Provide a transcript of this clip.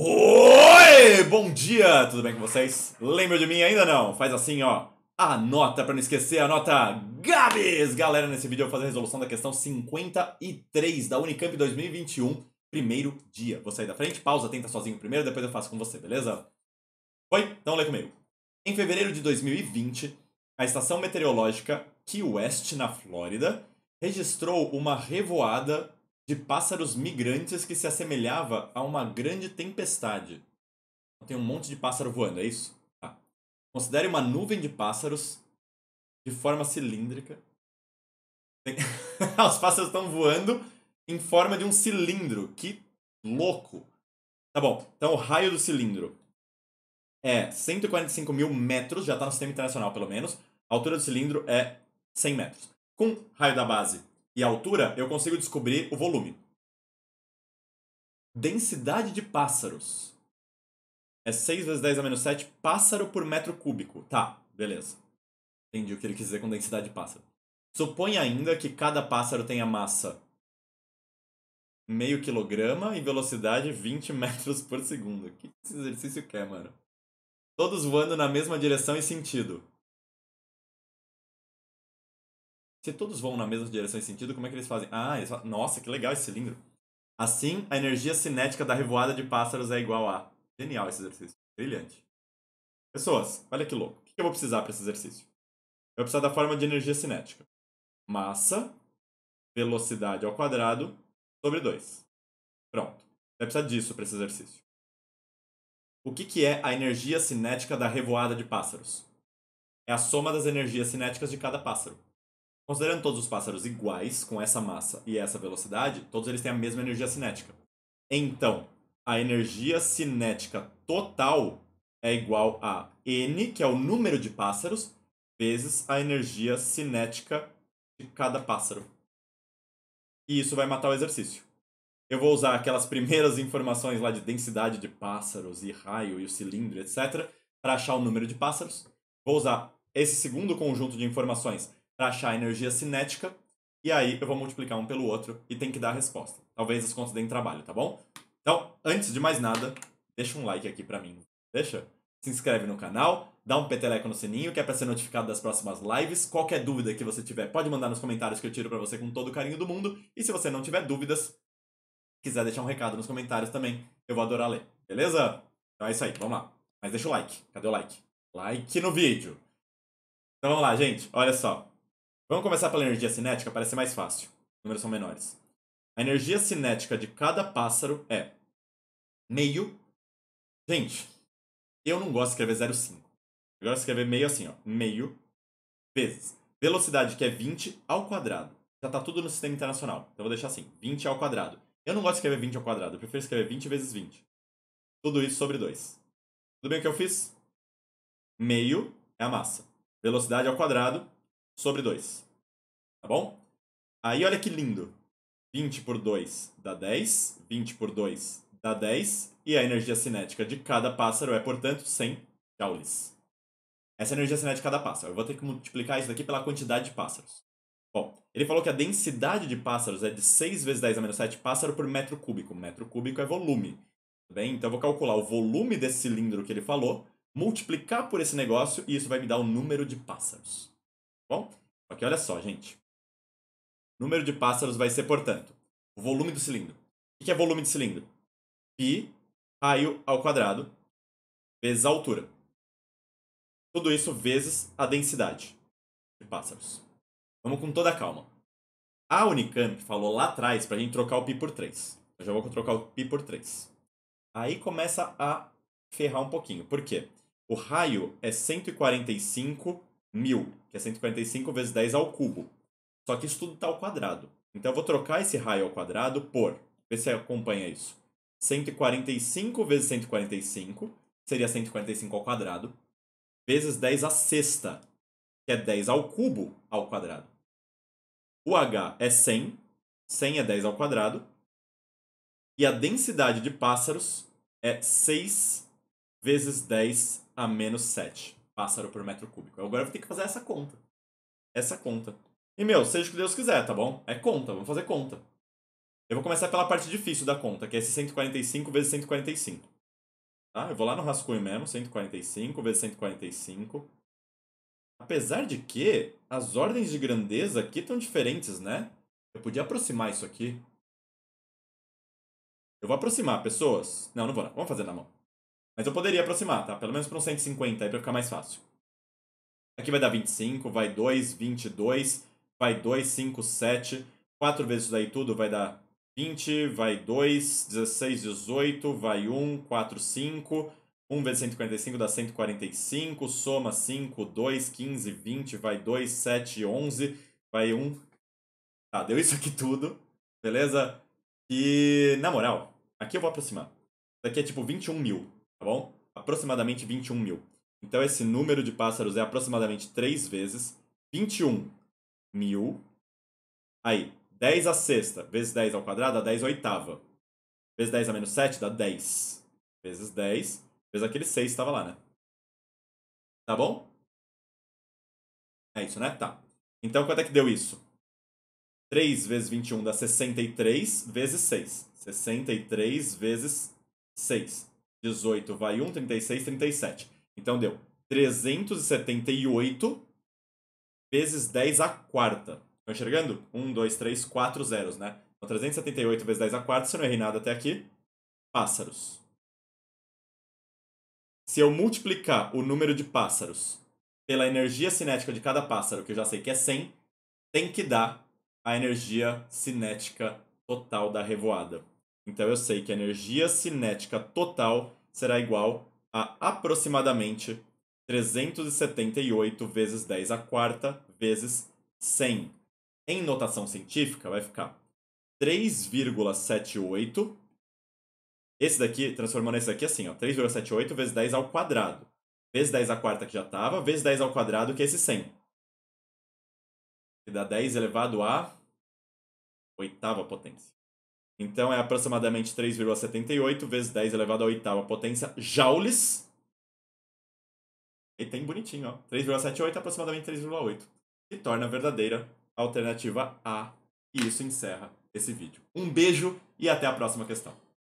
Oi, bom dia, tudo bem com vocês? Lembra de mim ainda não? Faz assim, ó, anota pra não esquecer, anota Gabs! Galera, nesse vídeo eu vou fazer a resolução da questão 53 da Unicamp 2021, primeiro dia. Vou sair da frente, pausa, tenta sozinho primeiro, depois eu faço com você, beleza? Oi? Então lê comigo. Em fevereiro de 2020, a estação meteorológica Key West, na Flórida, registrou uma revoada de pássaros migrantes que se assemelhava a uma grande tempestade. Tem um monte de pássaro voando, é isso? Tá. Considere uma nuvem de pássaros de forma cilíndrica. Tem... Os pássaros estão voando em forma de um cilindro. Que louco! Tá bom, então o raio do cilindro é 145 mil metros, já está no sistema internacional pelo menos. A altura do cilindro é 100 metros. Com raio da base e altura, eu consigo descobrir o volume. Densidade de pássaros. É 6 vezes 10 a menos 7 pássaro por metro cúbico. Tá, beleza. Entendi o que ele quis dizer com densidade de pássaro. Supõe ainda que cada pássaro tenha massa meio quilograma e velocidade 20 metros por segundo. O que esse exercício quer, mano? Todos voando na mesma direção e sentido. Se todos vão na mesma direção e sentido, como é que eles fazem? Ah, eles falam, nossa, que legal esse cilindro. Assim, a energia cinética da revoada de pássaros é igual a. Genial esse exercício. Brilhante. Pessoas, olha que louco. O que eu vou precisar para esse exercício? Eu vou precisar da forma de energia cinética. Massa, velocidade ao quadrado, sobre 2. Pronto. Vai precisar disso para esse exercício. O que, que é a energia cinética da revoada de pássaros? É a soma das energias cinéticas de cada pássaro. Considerando todos os pássaros iguais, com essa massa e essa velocidade, todos eles têm a mesma energia cinética. Então, a energia cinética total é igual a n, que é o número de pássaros, vezes a energia cinética de cada pássaro. E isso vai matar o exercício. Eu vou usar aquelas primeiras informações lá de densidade de pássaros e raio e o cilindro, etc, para achar o número de pássaros. Vou usar esse segundo conjunto de informações para achar a energia cinética. E aí eu vou multiplicar um pelo outro e tem que dar a resposta. Talvez as contas deem trabalho, tá bom? Então, antes de mais nada, deixa um like aqui para mim. Deixa? Se inscreve no canal, dá um peteleco no sininho que é para ser notificado das próximas lives. Qualquer dúvida que você tiver, pode mandar nos comentários que eu tiro para você com todo o carinho do mundo. E se você não tiver dúvidas, quiser deixar um recado nos comentários também, eu vou adorar ler. Beleza? Então é isso aí, vamos lá. Mas deixa o like. Cadê o like? Like no vídeo. Então vamos lá, gente. Olha só. Vamos começar pela energia cinética, parece mais fácil. Os números são menores. A energia cinética de cada pássaro é meio. Gente, eu não gosto de escrever 0,5. Eu gosto de escrever meio assim, ó. Meio vezes velocidade, que é 20 ao quadrado. Já tá tudo no sistema internacional. Então eu vou deixar assim, 20 ao quadrado. Eu não gosto de escrever 20 ao quadrado, eu prefiro escrever 20 vezes 20. Tudo isso sobre 2. Tudo bem o que eu fiz? Meio é a massa. Velocidade ao quadrado sobre 2. Tá bom? Aí olha que lindo. 20 por 2 dá 10, 20 por 2 dá 10, e a energia cinética de cada pássaro é, portanto, 100 joules. Essa é a energia cinética de cada pássaro. Eu vou ter que multiplicar isso daqui pela quantidade de pássaros. Bom, ele falou que a densidade de pássaros é de 6 vezes 10 a menos 7 pássaro por metro cúbico. Metro cúbico é volume. Tá bem, então eu vou calcular o volume desse cilindro que ele falou, multiplicar por esse negócio, e isso vai me dar o número de pássaros. Bom, aqui olha só, gente. Número de pássaros vai ser, portanto, o volume do cilindro. O que é volume de cilindro? Pi raio ao quadrado vezes a altura. Tudo isso vezes a densidade de pássaros. Vamos com toda a calma. A Unicamp falou lá atrás para a gente trocar o pi por 3. Eu já vou trocar o pi por 3. Aí começa a ferrar um pouquinho. Por quê? O raio é 145 mil, que é 145 vezes 10 ao cubo. Só que isso tudo está ao quadrado. Então eu vou trocar esse raio ao quadrado por. Vê se acompanha isso. 145 vezes 145, seria 145 ao quadrado, vezes 10 à sexta, que é 10 ao cubo ao quadrado. O H é 100, 100 é 10 ao quadrado, e a densidade de pássaros é 6 vezes 10 a menos 7 pássaro por metro cúbico. Agora eu vou ter que fazer essa conta. Essa conta. E, meu, seja o que Deus quiser, tá bom? É conta, vamos fazer conta. Eu vou começar pela parte difícil da conta, que é esse 145 vezes 145. Tá? Eu vou lá no rascunho mesmo, 145 vezes 145. Apesar de que as ordens de grandeza aqui estão diferentes, né? Eu podia aproximar isso aqui. Eu vou aproximar, pessoas. Não, não vou não. Vamos fazer na mão. Mas eu poderia aproximar, tá? Pelo menos para uns 150 aí para ficar mais fácil. Aqui vai dar 25, vai 2, 22, vai 2, 5, 7. 4 vezes isso daí tudo vai dar 20, vai 2, 16, 18, vai 1, 4, 5. 1 vezes 145 dá 145, soma 5, 2, 15, 20, vai 2, 7, 11, vai 1. Tá, deu isso aqui tudo, beleza? E, na moral, aqui eu vou aproximar. Isso aqui é tipo 21 mil, tá bom? Aproximadamente 21 mil. Então esse número de pássaros é aproximadamente 3 vezes 21 mil. Aí, 10 à sexta vezes 10 ao quadrado dá 10 à oitava. Vezes 10 a menos 7 dá 10. Vezes 10, vezes aquele 6 que estava lá, né? Tá bom? É isso, né? Tá. Então quanto é que deu isso? 3 vezes 21 dá 63 vezes 6. 63 vezes 6. 18 vai 1, 36, 37. Então deu 378 vezes 10 a quarta. Estão enxergando? 1, 2, 3, 4 zeros, né? Então 378 vezes 10 a quarta, se eu não errei nada até aqui, pássaros. Se eu multiplicar o número de pássaros pela energia cinética de cada pássaro, que eu já sei que é 100, tem que dar a energia cinética total da revoada. Então eu sei que a energia cinética total será igual a aproximadamente 378 vezes 10 a quarta vezes 100. Em notação científica vai ficar 3,78 esse daqui, transformando esse aqui assim, ó, 3,78 vezes 10 ao quadrado. Vezes 10 a quarta que já estava, vezes 10 ao quadrado, que é esse 100. Que dá 10 elevado a oitava potência. Então é aproximadamente 3,78 vezes 10 elevado à oitava potência joules. E tem bonitinho, ó. 3,78 aproximadamente 3,8. E torna a verdadeira alternativa A. E isso encerra esse vídeo. Um beijo e até a próxima questão.